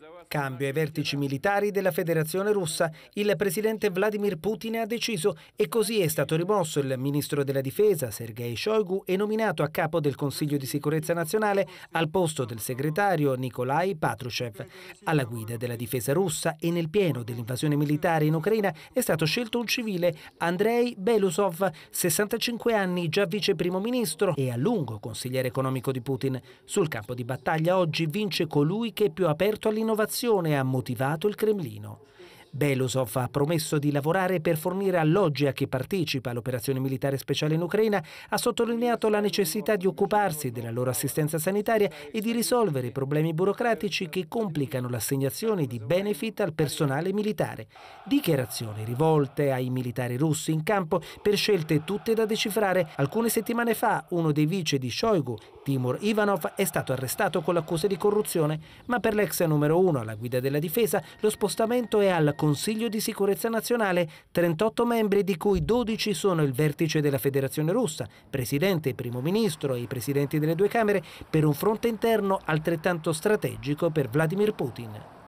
those Cambio ai vertici militari della Federazione Russa. Il presidente Vladimir Putin ha deciso e così è stato rimosso il ministro della Difesa, Sergei Shoigu, e nominato a capo del Consiglio di sicurezza nazionale al posto del segretario Nikolai Patrushev. Alla guida della difesa russa e nel pieno dell'invasione militare in Ucraina è stato scelto un civile, Andrei Belusov, 65 anni, già vice primo ministro e a lungo consigliere economico di Putin. Sul campo di battaglia oggi vince colui che è più aperto all'innovazione situazione ha motivato il Cremlino. Belosov ha promesso di lavorare per fornire alloggi a chi partecipa all'operazione militare speciale in Ucraina, ha sottolineato la necessità di occuparsi della loro assistenza sanitaria e di risolvere i problemi burocratici che complicano l'assegnazione di benefit al personale militare. Dichiarazioni rivolte ai militari russi in campo per scelte tutte da decifrare. Alcune settimane fa uno dei vice di Shoigu Timur Ivanov è stato arrestato con l'accusa di corruzione, ma per l'ex numero uno alla guida della difesa lo spostamento è al Consiglio di sicurezza nazionale, 38 membri di cui 12 sono il vertice della Federazione russa, presidente, primo ministro e i presidenti delle due Camere, per un fronte interno altrettanto strategico per Vladimir Putin.